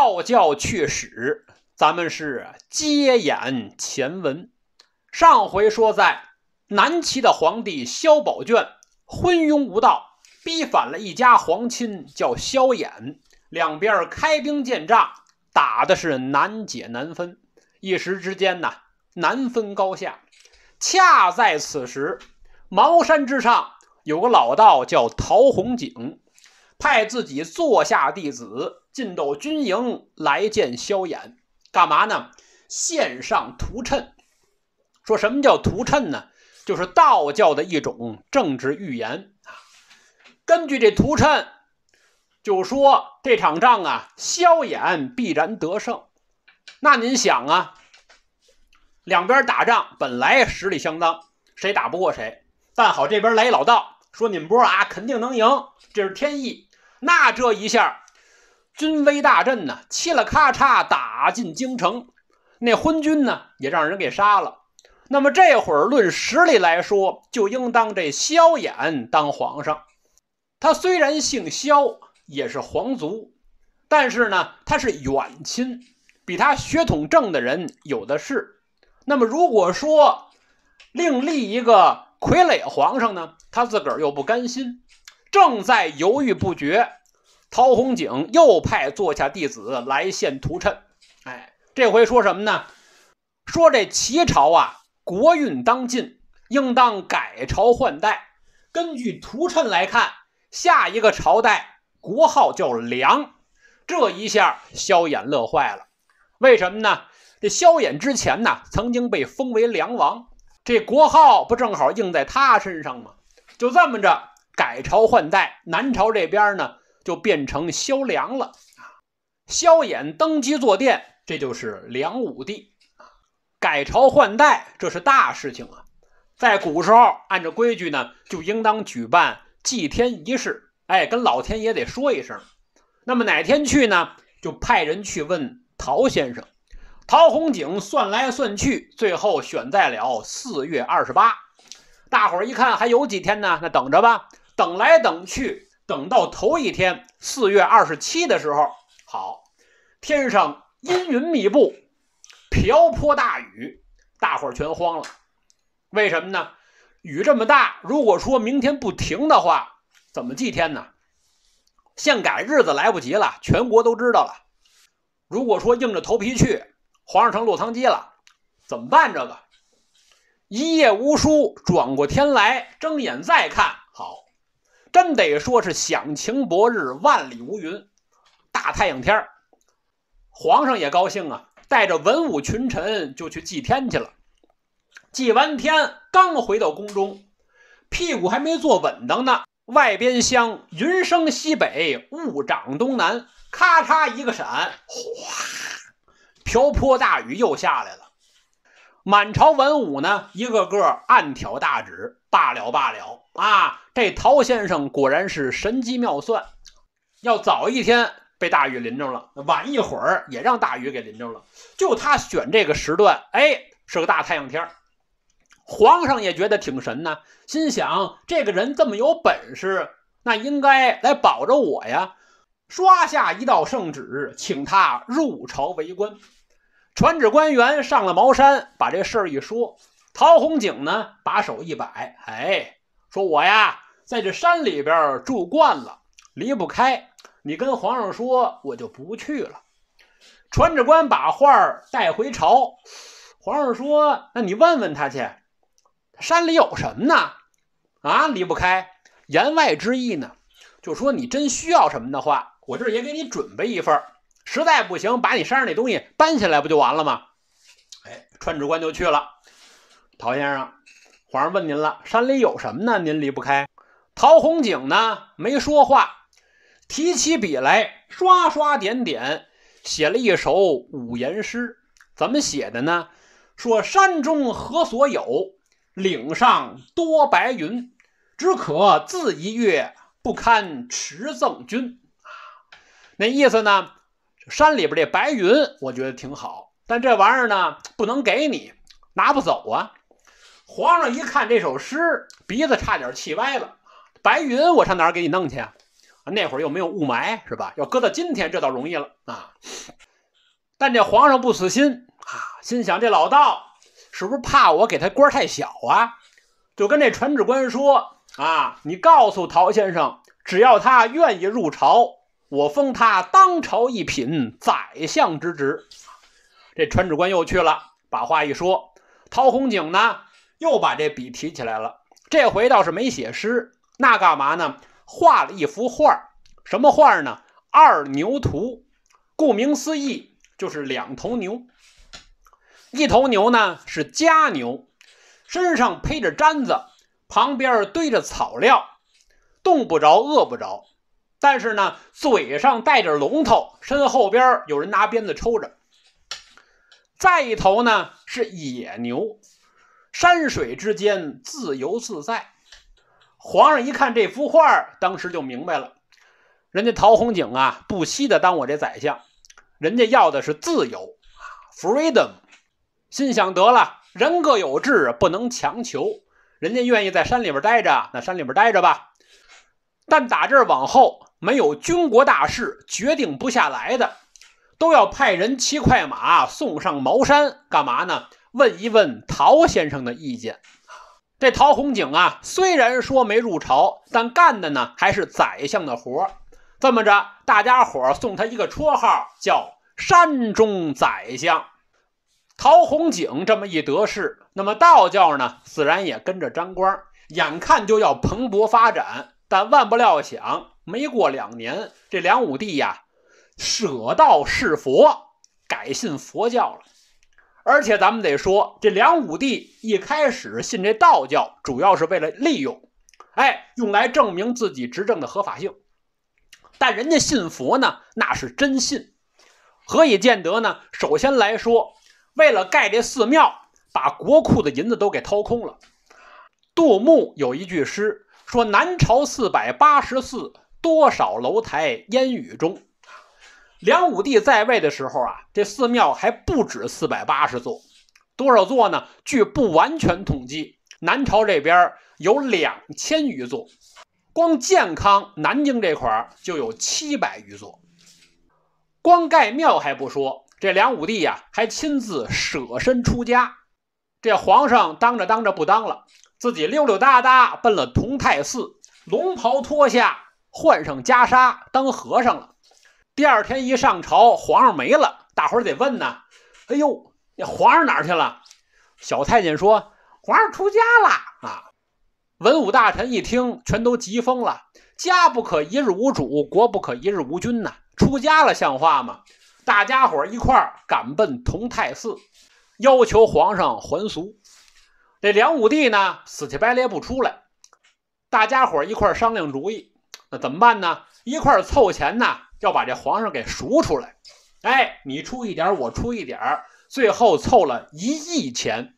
道教趣史，咱们是接演前文。上回说，在南齐的皇帝萧宝卷昏庸无道，逼反了一家皇亲叫萧衍，两边开兵建仗，打的是难解难分。一时之间呢，难分高下。恰在此时，茅山之上有个老道叫陶弘景。派自己座下弟子进到军营来见萧衍，干嘛呢？献上图谶。说什么叫图谶呢？就是道教的一种政治预言啊。根据这图谶，就说这场仗啊，萧衍必然得胜。那您想啊，两边打仗本来实力相当，谁打不过谁，但好这边来一老道说：“你们波啊，肯定能赢，这是天意。”那这一下，军威大振呢，嘁了咔嚓打进京城，那昏君呢也让人给杀了。那么这会儿论实力来说，就应当这萧衍当皇上。他虽然姓萧，也是皇族，但是呢他是远亲，比他血统正的人有的是。那么如果说另立一个傀儡皇上呢，他自个儿又不甘心，正在犹豫不决。陶弘景又派座下弟子来献图谶，哎，这回说什么呢？说这齐朝啊，国运当尽，应当改朝换代。根据图谶来看，下一个朝代国号叫梁。这一下萧衍乐坏了，为什么呢？这萧衍之前呢，曾经被封为梁王，这国号不正好应在他身上吗？就这么着，改朝换代，南朝这边呢。就变成萧梁了萧衍登基坐殿，这就是梁武帝改朝换代，这是大事情啊。在古时候，按照规矩呢，就应当举办祭天仪式，哎，跟老天爷得说一声。那么哪天去呢？就派人去问陶先生。陶弘景算来算去，最后选在了四月二十八。大伙儿一看还有几天呢，那等着吧。等来等去。等到头一天四月二十七的时候，好，天上阴云密布，瓢泼大雨，大伙儿全慌了。为什么呢？雨这么大，如果说明天不停的话，怎么祭天呢？现改日子来不及了，全国都知道了。如果说硬着头皮去，皇上成落汤鸡了，怎么办？这个一夜无书，转过天来，睁眼再看。真得说是，响晴薄日，万里无云，大太阳天儿。皇上也高兴啊，带着文武群臣就去祭天去了。祭完天，刚回到宫中，屁股还没坐稳当呢，外边香，云升西北，雾涨东南，咔嚓一个闪，哗，瓢泼大雨又下来了。满朝文武呢，一个个暗挑大指，罢了罢了啊！这陶先生果然是神机妙算，要早一天被大雨淋着了，晚一会儿也让大雨给淋着了。就他选这个时段，哎，是个大太阳天儿。皇上也觉得挺神呢，心想这个人这么有本事，那应该来保着我呀。刷下一道圣旨，请他入朝为官。传旨官员上了茅山，把这事儿一说，陶弘景呢，把手一摆，哎，说我呀，在这山里边住惯了，离不开。你跟皇上说，我就不去了。传旨官把话带回朝，皇上说：“那你问问他去，山里有什么呢？啊，离不开。”言外之意呢，就说你真需要什么的话，我这儿也给你准备一份。实在不行，把你山上那东西搬下来，不就完了吗？哎，川直官就去了。陶先生，皇上问您了，山里有什么呢？您离不开。陶弘景呢，没说话，提起笔来，刷刷点点，写了一首五言诗。怎么写的呢？说山中何所有，岭上多白云。只可自一月，不堪持赠君。啊，那意思呢？山里边这白云，我觉得挺好，但这玩意儿呢，不能给你，拿不走啊。皇上一看这首诗，鼻子差点气歪了。白云我上哪儿给你弄去啊？那会儿又没有雾霾，是吧？要搁到今天，这倒容易了啊。但这皇上不死心啊，心想这老道是不是怕我给他官太小啊？就跟这传旨官说啊：“你告诉陶先生，只要他愿意入朝。”我封他当朝一品宰相之职，这传旨官又去了，把话一说。陶弘景呢，又把这笔提起来了。这回倒是没写诗，那干嘛呢？画了一幅画，什么画呢？二牛图。顾名思义，就是两头牛。一头牛呢是家牛，身上披着毡子，旁边堆着草料，冻不着，饿不着。但是呢，嘴上带着龙头，身后边有人拿鞭子抽着；再一头呢是野牛，山水之间自由自在。皇上一看这幅画，当时就明白了，人家陶弘景啊，不惜的当我这宰相，人家要的是自由啊 （freedom）。心想得了，人各有志，不能强求，人家愿意在山里边待着，那山里边待着吧。但打这往后，没有军国大事决定不下来的，都要派人骑快马送上茅山，干嘛呢？问一问陶先生的意见。这陶弘景啊，虽然说没入朝，但干的呢还是宰相的活。这么着，大家伙送他一个绰号，叫“山中宰相”。陶弘景这么一得势，那么道教呢，自然也跟着沾光，眼看就要蓬勃发展。但万不料想。没过两年，这梁武帝呀，舍道事佛，改信佛教了。而且咱们得说，这梁武帝一开始信这道教，主要是为了利用，哎，用来证明自己执政的合法性。但人家信佛呢，那是真信。何以见得呢？首先来说，为了盖这寺庙，把国库的银子都给掏空了。杜牧有一句诗说：“南朝四百八十寺。”多少楼台烟雨中梁武帝在位的时候啊，这寺庙还不止四百八十座，多少座呢？据不完全统计，南朝这边有两千余座，光建康南京这块就有七百余座。光盖庙还不说，这梁武帝呀，还亲自舍身出家。这皇上当着当着不当了，自己溜溜达达奔了同泰寺，龙袍脱下。换上袈裟当和尚了。第二天一上朝，皇上没了，大伙得问呢。哎呦，那皇上哪儿去了？小太监说：“皇上出家了啊！”文武大臣一听，全都急疯了。家不可一日无主，国不可一日无君呐。出家了，像话吗？大家伙一块儿赶奔同泰寺，要求皇上还俗。这梁武帝呢，死乞白赖不出来。大家伙一块商量主意。那怎么办呢？一块儿凑钱呢，要把这皇上给赎出来。哎，你出一点，我出一点最后凑了一亿钱。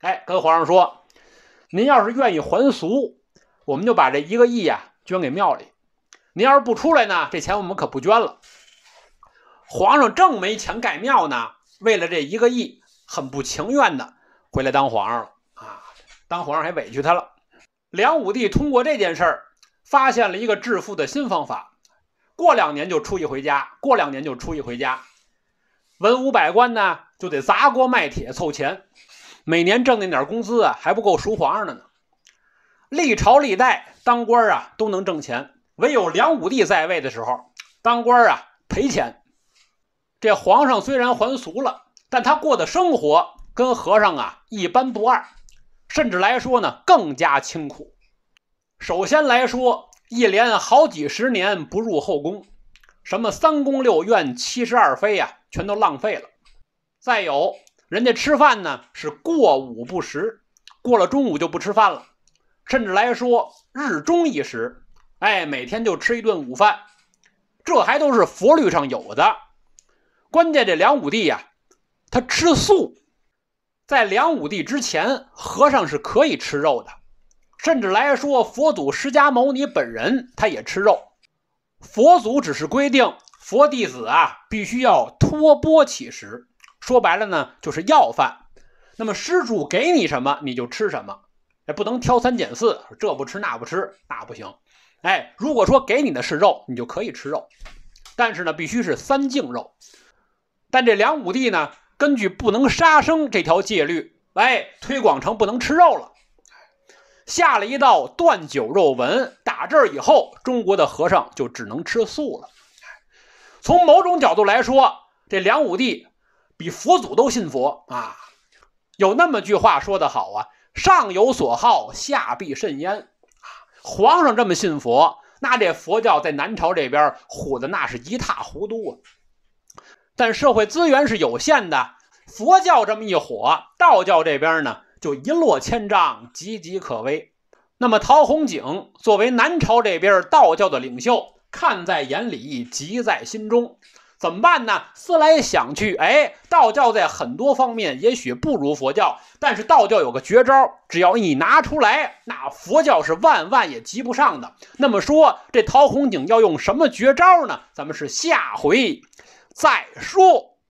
哎，跟皇上说，您要是愿意还俗，我们就把这一个亿啊捐给庙里；您要是不出来呢，这钱我们可不捐了。皇上正没钱盖庙呢，为了这一个亿，很不情愿的回来当皇上了啊！当皇上还委屈他了。梁武帝通过这件事儿。发现了一个致富的新方法，过两年就出一回家，过两年就出一回家，文武百官呢就得砸锅卖铁凑钱，每年挣那点工资啊还不够赎皇上的呢。历朝历代当官啊都能挣钱，唯有梁武帝在位的时候，当官啊赔钱。这皇上虽然还俗了，但他过的生活跟和尚啊一般不二，甚至来说呢更加清苦。首先来说，一连好几十年不入后宫，什么三宫六院七十二妃啊，全都浪费了。再有，人家吃饭呢是过午不食，过了中午就不吃饭了，甚至来说日中一食，哎，每天就吃一顿午饭。这还都是佛律上有的。关键这梁武帝呀，他吃素。在梁武帝之前，和尚是可以吃肉的。甚至来说，佛祖释迦牟尼本人他也吃肉。佛祖只是规定佛弟子啊，必须要托钵乞食。说白了呢，就是要饭。那么施主给你什么，你就吃什么，哎，不能挑三拣四，这不吃那不吃，那不行。哎，如果说给你的是肉，你就可以吃肉，但是呢，必须是三净肉。但这梁武帝呢，根据不能杀生这条戒律哎，推广成不能吃肉了。下了一道断酒肉文，打这儿以后，中国的和尚就只能吃素了。从某种角度来说，这梁武帝比佛祖都信佛啊。有那么句话说得好啊：“上有所好，下必甚焉。”皇上这么信佛，那这佛教在南朝这边火的那是一塌糊涂啊。但社会资源是有限的，佛教这么一火，道教这边呢？就一落千丈，岌岌可危。那么，陶弘景作为南朝这边道教的领袖，看在眼里，急在心中，怎么办呢？思来想去，哎，道教在很多方面也许不如佛教，但是道教有个绝招，只要一拿出来，那佛教是万万也及不上的。那么说，这陶弘景要用什么绝招呢？咱们是下回再说。